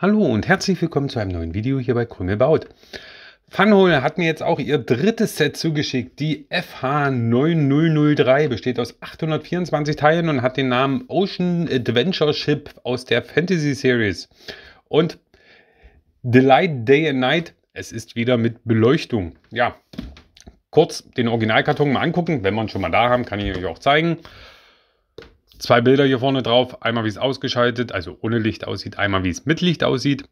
Hallo und herzlich willkommen zu einem neuen Video hier bei Krümel baut. Funhole hat mir jetzt auch ihr drittes Set zugeschickt. Die FH9003 besteht aus 824 Teilen und hat den Namen Ocean Adventure Ship aus der Fantasy Series. Und Delight Day and Night, es ist wieder mit Beleuchtung. Ja, kurz den Originalkarton mal angucken. Wenn wir ihn schon mal da haben, kann ich euch auch zeigen. Zwei Bilder hier vorne drauf. Einmal, wie es ausgeschaltet, also ohne Licht aussieht. Einmal, wie es mit Licht aussieht.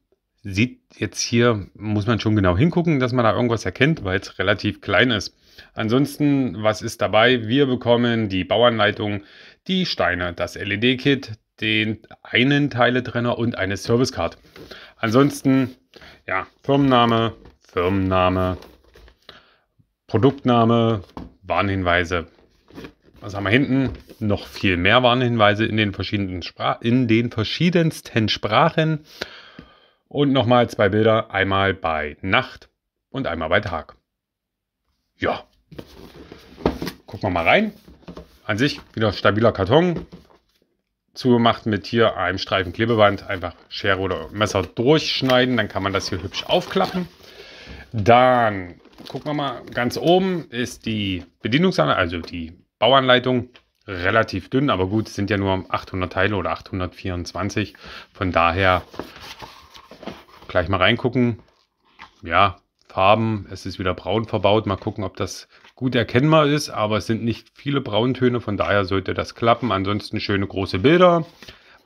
Sieht jetzt hier, muss man schon genau hingucken, dass man da irgendwas erkennt, weil es relativ klein ist. Ansonsten, was ist dabei? Wir bekommen die Bauanleitung, die Steine, das LED-Kit, den einen Teiletrenner und eine Servicecard. Ansonsten, ja, Firmenname, Firmenname, Produktname, Warnhinweise, was also haben wir hinten? Noch viel mehr Warnhinweise in den, verschiedenen Spra in den verschiedensten Sprachen. Und nochmal zwei Bilder, einmal bei Nacht und einmal bei Tag. Ja, gucken wir mal rein. An sich wieder stabiler Karton, zugemacht mit hier einem Streifen Klebeband. Einfach Schere oder Messer durchschneiden, dann kann man das hier hübsch aufklappen. Dann gucken wir mal, ganz oben ist die Bedienungsanleitung, also die Bauanleitung relativ dünn, aber gut, es sind ja nur 800 Teile oder 824. Von daher gleich mal reingucken. Ja, Farben, es ist wieder braun verbaut. Mal gucken, ob das gut erkennbar ist, aber es sind nicht viele Brauntöne, von daher sollte das klappen. Ansonsten schöne große Bilder.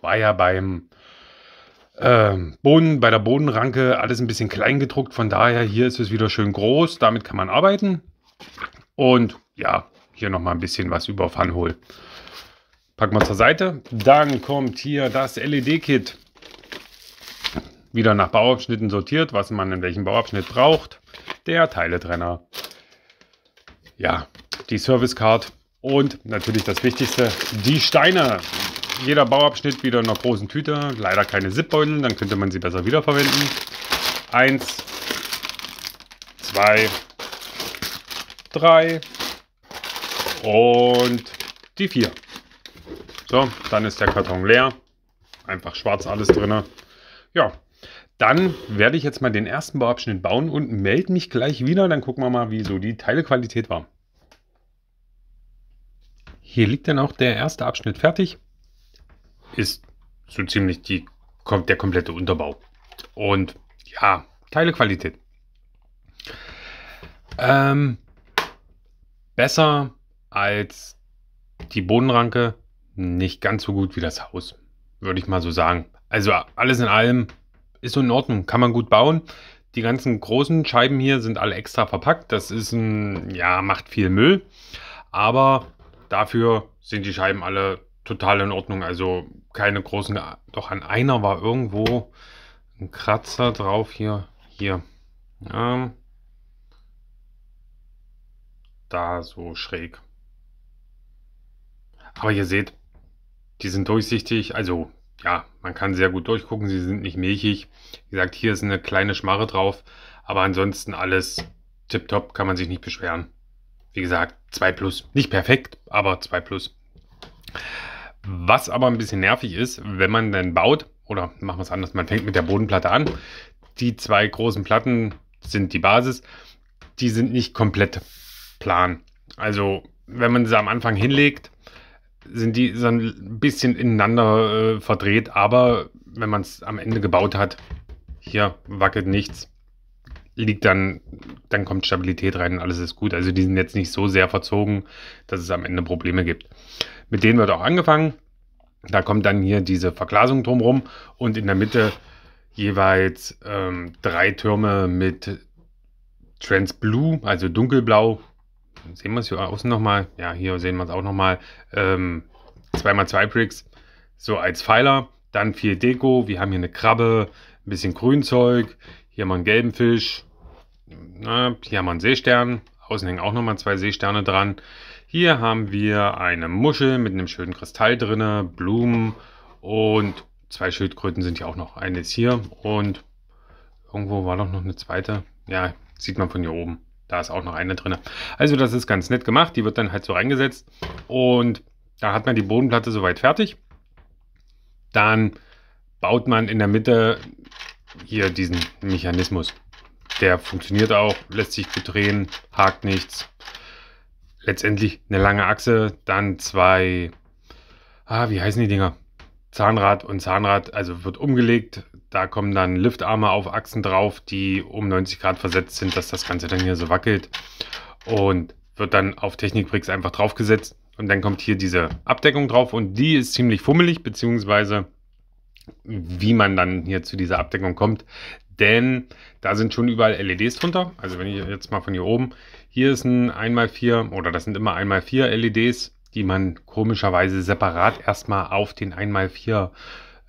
War ja beim äh, Boden, bei der Bodenranke alles ein bisschen klein gedruckt, von daher hier ist es wieder schön groß. Damit kann man arbeiten. Und ja, hier mal ein bisschen was über Funhole. Packen wir zur Seite. Dann kommt hier das LED-Kit. Wieder nach Bauabschnitten sortiert, was man in welchem Bauabschnitt braucht. Der Teiletrenner. Ja, die Service Card. Und natürlich das Wichtigste, die Steine. Jeder Bauabschnitt wieder in einer großen Tüte. Leider keine Zipbeutel, dann könnte man sie besser wiederverwenden. Eins, zwei, drei, und die 4. So, dann ist der Karton leer. Einfach schwarz alles drin. Ja, dann werde ich jetzt mal den ersten Bauabschnitt bauen und melde mich gleich wieder. Dann gucken wir mal, wie so die Teilequalität war. Hier liegt dann auch der erste Abschnitt fertig. Ist so ziemlich die, der komplette Unterbau. Und ja, Teilequalität. Ähm, besser als die Bodenranke nicht ganz so gut wie das Haus, würde ich mal so sagen. Also alles in allem ist so in Ordnung, kann man gut bauen. Die ganzen großen Scheiben hier sind alle extra verpackt. Das ist ein, ja, macht viel Müll. Aber dafür sind die Scheiben alle total in Ordnung. Also keine großen, doch an einer war irgendwo ein Kratzer drauf hier. Hier. Ähm, da so schräg. Aber ihr seht, die sind durchsichtig, also ja, man kann sehr gut durchgucken, sie sind nicht milchig. Wie gesagt, hier ist eine kleine Schmarre drauf, aber ansonsten alles tipptopp, kann man sich nicht beschweren. Wie gesagt, 2 plus. Nicht perfekt, aber 2 plus. Was aber ein bisschen nervig ist, wenn man dann baut, oder machen wir es anders, man fängt mit der Bodenplatte an. Die zwei großen Platten sind die Basis, die sind nicht komplett plan. Also, wenn man sie am Anfang hinlegt, sind die so ein bisschen ineinander äh, verdreht, aber wenn man es am Ende gebaut hat, hier wackelt nichts, liegt dann, dann kommt Stabilität rein und alles ist gut. Also die sind jetzt nicht so sehr verzogen, dass es am Ende Probleme gibt. Mit denen wird auch angefangen. Da kommt dann hier diese Verglasung drumherum und in der Mitte jeweils ähm, drei Türme mit Trans Blue, also dunkelblau sehen wir es hier außen nochmal. Ja, hier sehen wir es auch nochmal. Ähm, 2x2 Bricks, so als Pfeiler. Dann viel Deko. Wir haben hier eine Krabbe, ein bisschen Grünzeug. Hier haben wir einen gelben Fisch. Na, hier haben wir einen Seestern. Außen hängen auch nochmal zwei Seesterne dran. Hier haben wir eine Muschel mit einem schönen Kristall drin, Blumen und zwei Schildkröten sind hier auch noch. Eine ist hier und irgendwo war doch noch eine zweite. Ja, sieht man von hier oben. Da ist auch noch eine drin. Also das ist ganz nett gemacht. Die wird dann halt so reingesetzt. Und da hat man die Bodenplatte soweit fertig. Dann baut man in der Mitte hier diesen Mechanismus. Der funktioniert auch, lässt sich gut drehen, hakt nichts. Letztendlich eine lange Achse, dann zwei, ah, wie heißen die Dinger? Zahnrad und Zahnrad, also wird umgelegt. Da kommen dann Liftarme auf Achsen drauf, die um 90 Grad versetzt sind, dass das Ganze dann hier so wackelt. Und wird dann auf Technikbricks einfach draufgesetzt. Und dann kommt hier diese Abdeckung drauf und die ist ziemlich fummelig, beziehungsweise wie man dann hier zu dieser Abdeckung kommt. Denn da sind schon überall LEDs drunter. Also wenn ich jetzt mal von hier oben, hier ist ein 1x4 oder das sind immer 1x4 LEDs die man komischerweise separat erstmal auf den 1x4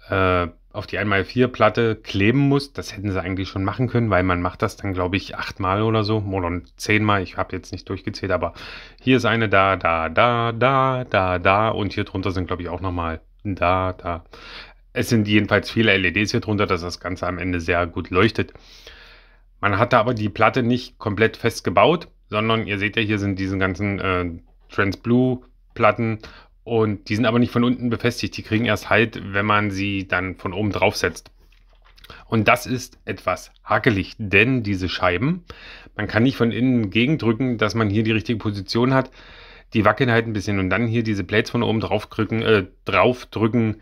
äh, auf die 1x4 Platte kleben muss. Das hätten sie eigentlich schon machen können, weil man macht das dann, glaube ich, achtmal oder so oder zehnmal. Ich habe jetzt nicht durchgezählt, aber hier ist eine da, da, da, da, da, da und hier drunter sind, glaube ich, auch nochmal da, da. Es sind jedenfalls viele LEDs hier drunter, dass das Ganze am Ende sehr gut leuchtet. Man hatte aber die Platte nicht komplett fest gebaut, sondern ihr seht ja, hier sind diese ganzen äh, Transblue Platten und die sind aber nicht von unten befestigt. Die kriegen erst halt, wenn man sie dann von oben draufsetzt. Und das ist etwas hakelig, denn diese Scheiben, man kann nicht von innen gegendrücken, dass man hier die richtige Position hat. Die wackeln halt ein bisschen und dann hier diese Plates von oben draufdrücken, äh, draufdrücken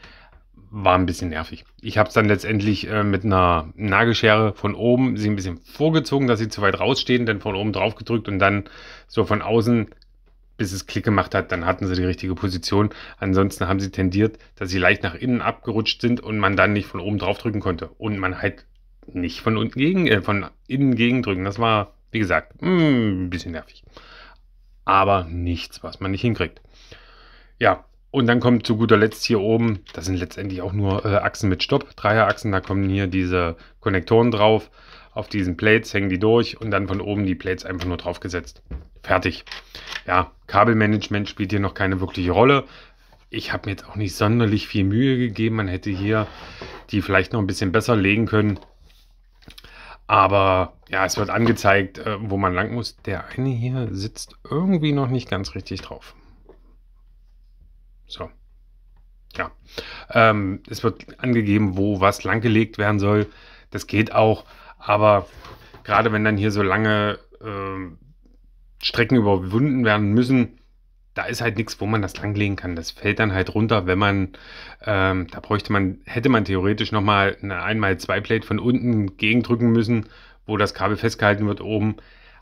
war ein bisschen nervig. Ich habe es dann letztendlich äh, mit einer Nagelschere von oben sie ein bisschen vorgezogen, dass sie zu weit rausstehen, dann von oben drauf gedrückt und dann so von außen bis es Klick gemacht hat, dann hatten sie die richtige Position. Ansonsten haben sie tendiert, dass sie leicht nach innen abgerutscht sind und man dann nicht von oben drauf drücken konnte. Und man halt nicht von unten gegen, äh, von innen gegen drücken. Das war, wie gesagt, mh, mm, ein bisschen nervig. Aber nichts, was man nicht hinkriegt. Ja, und dann kommt zu guter Letzt hier oben, das sind letztendlich auch nur äh, Achsen mit Stopp, Dreierachsen, da kommen hier diese Konnektoren drauf auf diesen Plates, hängen die durch und dann von oben die Plates einfach nur draufgesetzt. Fertig. Ja, Kabelmanagement spielt hier noch keine wirkliche Rolle. Ich habe mir jetzt auch nicht sonderlich viel Mühe gegeben. Man hätte hier die vielleicht noch ein bisschen besser legen können. Aber ja, es wird angezeigt, äh, wo man lang muss. Der eine hier sitzt irgendwie noch nicht ganz richtig drauf. So. Ja. Ähm, es wird angegeben, wo was langgelegt werden soll. Das geht auch. Aber gerade wenn dann hier so lange äh, Strecken überwunden werden müssen, da ist halt nichts, wo man das langlegen kann. Das fällt dann halt runter, wenn man, ähm, da bräuchte man, hätte man theoretisch nochmal eine 1x2-Plate von unten gegendrücken müssen, wo das Kabel festgehalten wird oben.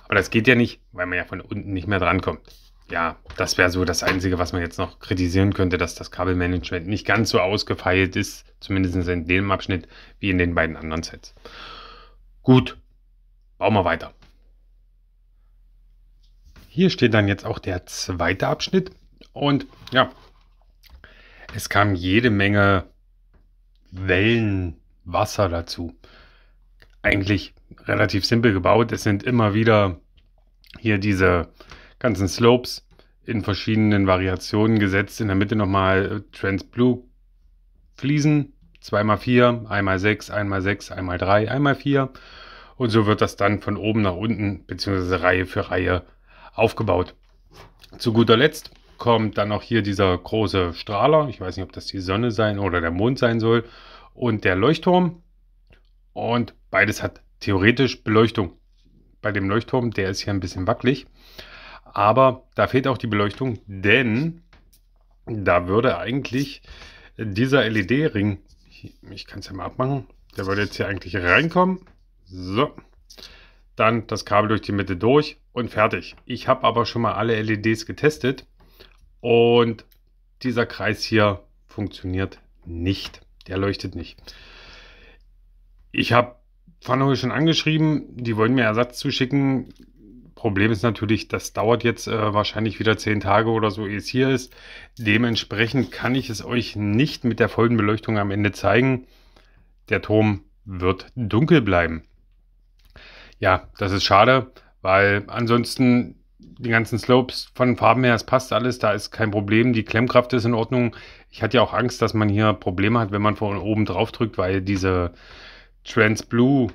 Aber das geht ja nicht, weil man ja von unten nicht mehr drankommt. Ja, das wäre so das Einzige, was man jetzt noch kritisieren könnte, dass das Kabelmanagement nicht ganz so ausgefeilt ist, zumindest in dem Abschnitt, wie in den beiden anderen Sets. Gut, bauen wir weiter. Hier steht dann jetzt auch der zweite Abschnitt. Und ja, es kam jede Menge Wellenwasser dazu. Eigentlich relativ simpel gebaut. Es sind immer wieder hier diese ganzen Slopes in verschiedenen Variationen gesetzt. In der Mitte nochmal Trans Blue Fliesen zweimal vier, einmal sechs, einmal sechs, einmal drei, einmal vier. Und so wird das dann von oben nach unten, beziehungsweise Reihe für Reihe aufgebaut. Zu guter Letzt kommt dann noch hier dieser große Strahler. Ich weiß nicht, ob das die Sonne sein oder der Mond sein soll. Und der Leuchtturm. Und beides hat theoretisch Beleuchtung. Bei dem Leuchtturm, der ist hier ein bisschen wackelig. Aber da fehlt auch die Beleuchtung, denn da würde eigentlich dieser LED-Ring ich kann es ja mal abmachen. Der würde jetzt hier eigentlich reinkommen. So. Dann das Kabel durch die Mitte durch und fertig. Ich habe aber schon mal alle LEDs getestet und dieser Kreis hier funktioniert nicht. Der leuchtet nicht. Ich habe Pfannhohe schon angeschrieben, die wollen mir Ersatz zuschicken. Problem ist natürlich, das dauert jetzt äh, wahrscheinlich wieder zehn Tage oder so, ehe es hier ist. Dementsprechend kann ich es euch nicht mit der vollen Beleuchtung am Ende zeigen. Der Turm wird dunkel bleiben. Ja, das ist schade, weil ansonsten die ganzen Slopes von Farben her, es passt alles, da ist kein Problem. Die Klemmkraft ist in Ordnung. Ich hatte ja auch Angst, dass man hier Probleme hat, wenn man von oben drauf drückt, weil diese Trans Blue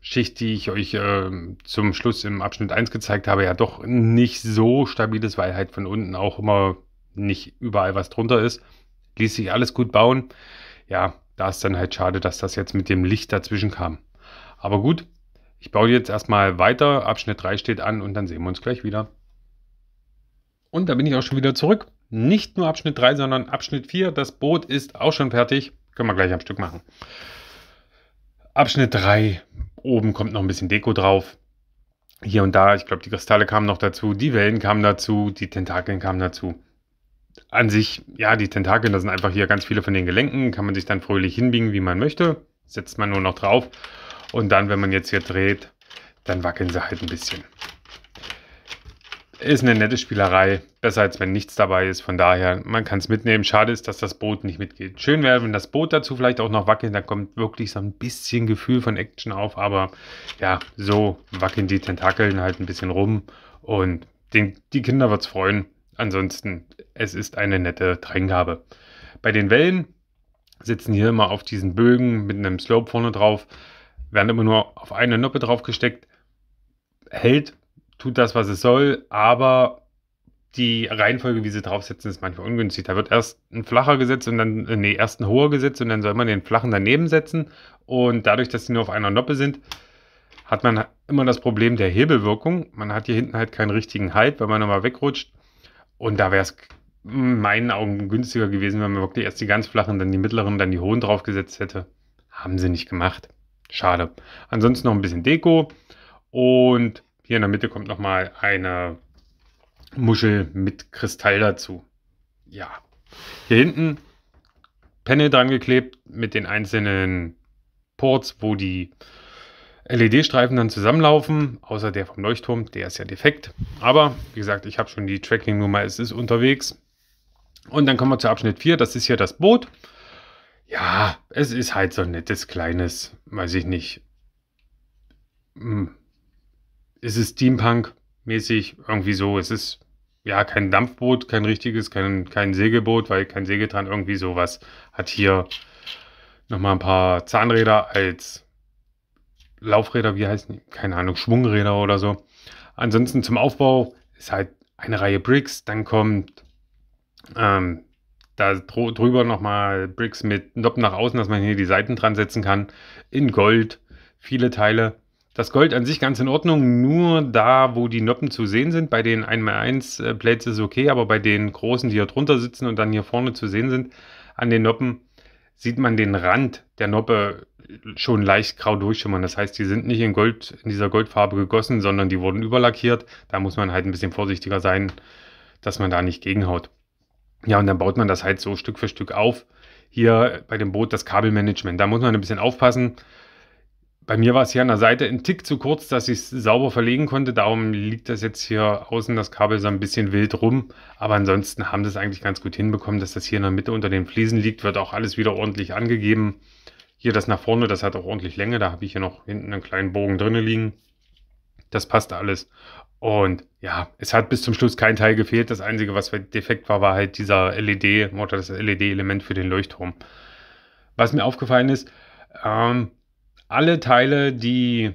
Schicht, die ich euch äh, zum Schluss im Abschnitt 1 gezeigt habe, ja doch nicht so stabil ist, weil halt von unten auch immer nicht überall was drunter ist. Ließ sich alles gut bauen. Ja, da ist dann halt schade, dass das jetzt mit dem Licht dazwischen kam. Aber gut, ich baue jetzt erstmal weiter. Abschnitt 3 steht an und dann sehen wir uns gleich wieder. Und da bin ich auch schon wieder zurück. Nicht nur Abschnitt 3, sondern Abschnitt 4. Das Boot ist auch schon fertig. Können wir gleich am Stück machen. Abschnitt 3 Oben kommt noch ein bisschen Deko drauf. Hier und da, ich glaube, die Kristalle kamen noch dazu, die Wellen kamen dazu, die Tentakeln kamen dazu. An sich, ja, die Tentakeln, da sind einfach hier ganz viele von den Gelenken, kann man sich dann fröhlich hinbiegen, wie man möchte. Setzt man nur noch drauf. Und dann, wenn man jetzt hier dreht, dann wackeln sie halt ein bisschen ist eine nette Spielerei. Besser als wenn nichts dabei ist. Von daher, man kann es mitnehmen. Schade ist, dass das Boot nicht mitgeht. Schön wäre, wenn das Boot dazu vielleicht auch noch wackelt. Da kommt wirklich so ein bisschen Gefühl von Action auf. Aber ja, so wackeln die Tentakeln halt ein bisschen rum. Und den, die Kinder wird es freuen. Ansonsten, es ist eine nette Dreingabe. Bei den Wellen sitzen hier immer auf diesen Bögen mit einem Slope vorne drauf. Werden immer nur auf eine Noppe drauf gesteckt. Hält tut das, was es soll, aber die Reihenfolge, wie sie draufsetzen, ist manchmal ungünstig. Da wird erst ein flacher gesetzt und dann, äh, nee, erst ein hoher gesetzt und dann soll man den flachen daneben setzen. Und dadurch, dass sie nur auf einer Noppe sind, hat man immer das Problem der Hebelwirkung. Man hat hier hinten halt keinen richtigen Halt, wenn man nochmal wegrutscht. Und da wäre es hm, in meinen Augen günstiger gewesen, wenn man wirklich erst die ganz flachen, dann die mittleren, dann die hohen draufgesetzt hätte. Haben sie nicht gemacht. Schade. Ansonsten noch ein bisschen Deko und hier in der Mitte kommt nochmal eine Muschel mit Kristall dazu. Ja. Hier hinten Panel dran geklebt mit den einzelnen Ports, wo die LED-Streifen dann zusammenlaufen, außer der vom Leuchtturm, der ist ja defekt. Aber wie gesagt, ich habe schon die Tracking-Nummer, es ist unterwegs. Und dann kommen wir zu Abschnitt 4, das ist hier das Boot. Ja, es ist halt so ein nettes, kleines, weiß ich nicht, hm, es ist Steampunk-mäßig irgendwie so. Es ist ja kein Dampfboot, kein richtiges, kein, kein Segelboot, weil kein Segel irgendwie sowas. Hat hier nochmal ein paar Zahnräder als Laufräder, wie heißen die? Keine Ahnung, Schwungräder oder so. Ansonsten zum Aufbau ist halt eine Reihe Bricks, dann kommt ähm, da drüber nochmal Bricks mit Noppen nach außen, dass man hier die Seiten dran setzen kann. In Gold, viele Teile. Das Gold an sich ganz in Ordnung, nur da, wo die Noppen zu sehen sind. Bei den 1x1 äh, Plates ist es okay, aber bei den großen, die hier drunter sitzen und dann hier vorne zu sehen sind, an den Noppen sieht man den Rand der Noppe äh, schon leicht grau durchschimmern. Das heißt, die sind nicht in Gold, in dieser Goldfarbe gegossen, sondern die wurden überlackiert. Da muss man halt ein bisschen vorsichtiger sein, dass man da nicht gegenhaut. Ja, und dann baut man das halt so Stück für Stück auf. Hier bei dem Boot das Kabelmanagement. Da muss man ein bisschen aufpassen bei mir war es hier an der Seite ein Tick zu kurz, dass ich es sauber verlegen konnte. Darum liegt das jetzt hier außen das Kabel so ein bisschen wild rum. Aber ansonsten haben sie es eigentlich ganz gut hinbekommen, dass das hier in der Mitte unter den Fliesen liegt. Wird auch alles wieder ordentlich angegeben. Hier das nach vorne, das hat auch ordentlich Länge. Da habe ich hier noch hinten einen kleinen Bogen drinne liegen. Das passt alles. Und ja, es hat bis zum Schluss kein Teil gefehlt. Das Einzige, was defekt war, war halt dieser LED oder das LED-Element für den Leuchtturm. Was mir aufgefallen ist, ähm, alle Teile, die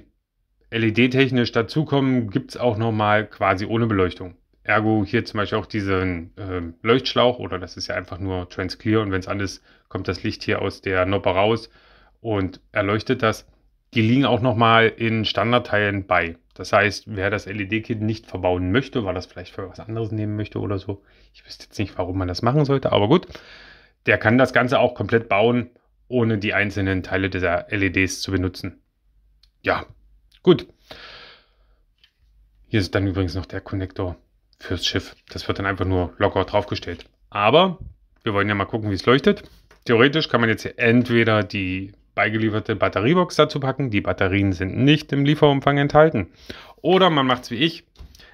LED-technisch dazukommen, gibt es auch nochmal quasi ohne Beleuchtung. Ergo hier zum Beispiel auch diesen äh, Leuchtschlauch oder das ist ja einfach nur Transclear und wenn es anders ist, kommt das Licht hier aus der Noppe raus und erleuchtet das. Die liegen auch nochmal in Standardteilen bei. Das heißt, wer das LED-Kit nicht verbauen möchte, weil das vielleicht für was anderes nehmen möchte oder so, ich wüsste jetzt nicht, warum man das machen sollte, aber gut, der kann das Ganze auch komplett bauen ohne die einzelnen Teile dieser LEDs zu benutzen. Ja, gut. Hier ist dann übrigens noch der Konnektor fürs Schiff. Das wird dann einfach nur locker draufgestellt. Aber wir wollen ja mal gucken, wie es leuchtet. Theoretisch kann man jetzt hier entweder die beigelieferte Batteriebox dazu packen. Die Batterien sind nicht im Lieferumfang enthalten. Oder man macht es wie ich.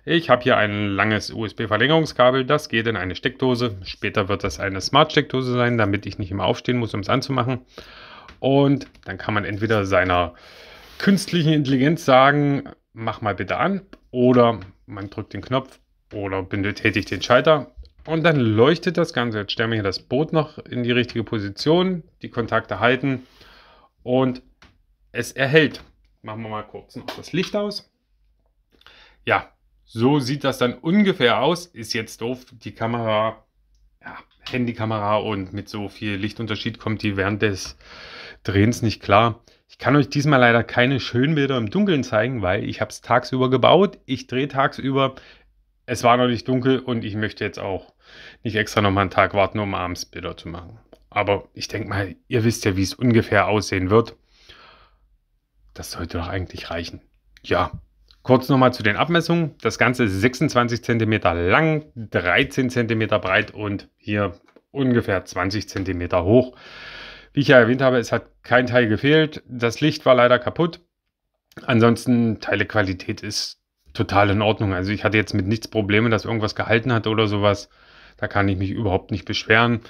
Ich habe hier ein langes USB-Verlängerungskabel, das geht in eine Steckdose. Später wird das eine Smart-Steckdose sein, damit ich nicht immer aufstehen muss, um es anzumachen. Und dann kann man entweder seiner künstlichen Intelligenz sagen, mach mal bitte an, oder man drückt den Knopf oder betätigt den Schalter und dann leuchtet das Ganze. Jetzt stellen wir hier das Boot noch in die richtige Position, die Kontakte halten und es erhält. Machen wir mal kurz noch das Licht aus. Ja, so sieht das dann ungefähr aus. Ist jetzt doof, die Kamera, ja, Handykamera und mit so viel Lichtunterschied kommt die während des Drehens nicht klar. Ich kann euch diesmal leider keine schönen Bilder im Dunkeln zeigen, weil ich habe es tagsüber gebaut. Ich drehe tagsüber. Es war noch nicht dunkel und ich möchte jetzt auch nicht extra nochmal einen Tag warten, um abends Bilder zu machen. Aber ich denke mal, ihr wisst ja, wie es ungefähr aussehen wird. Das sollte doch eigentlich reichen. Ja, kurz nochmal zu den Abmessungen. Das Ganze ist 26 cm lang, 13 cm breit und hier ungefähr 20 cm hoch. Wie ich ja erwähnt habe, es hat kein Teil gefehlt. Das Licht war leider kaputt. Ansonsten, Teilequalität ist total in Ordnung. Also ich hatte jetzt mit nichts Probleme, dass irgendwas gehalten hat oder sowas. Da kann ich mich überhaupt nicht beschweren.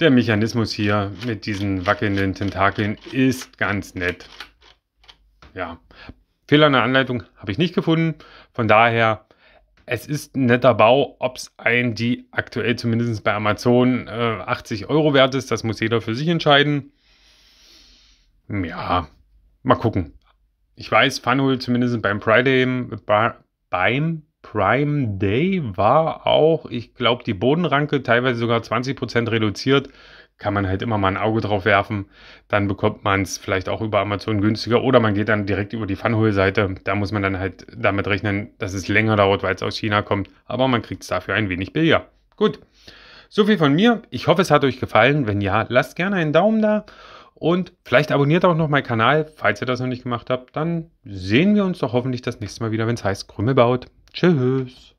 Der Mechanismus hier mit diesen wackelnden Tentakeln ist ganz nett. Ja, Fehler in der Anleitung habe ich nicht gefunden. Von daher, es ist ein netter Bau. Ob es ein, die aktuell zumindest bei Amazon äh, 80 Euro wert ist, das muss jeder für sich entscheiden. Ja, mal gucken. Ich weiß, Funhole zumindest beim Friday, beim Prime Day war auch, ich glaube, die Bodenranke teilweise sogar 20% reduziert. Kann man halt immer mal ein Auge drauf werfen. Dann bekommt man es vielleicht auch über Amazon günstiger oder man geht dann direkt über die Funhole-Seite. Da muss man dann halt damit rechnen, dass es länger dauert, weil es aus China kommt. Aber man kriegt es dafür ein wenig billiger. Gut. soviel von mir. Ich hoffe, es hat euch gefallen. Wenn ja, lasst gerne einen Daumen da und vielleicht abonniert auch noch meinen Kanal, falls ihr das noch nicht gemacht habt. Dann sehen wir uns doch hoffentlich das nächste Mal wieder, wenn es heißt Krümmel baut. Tschüss.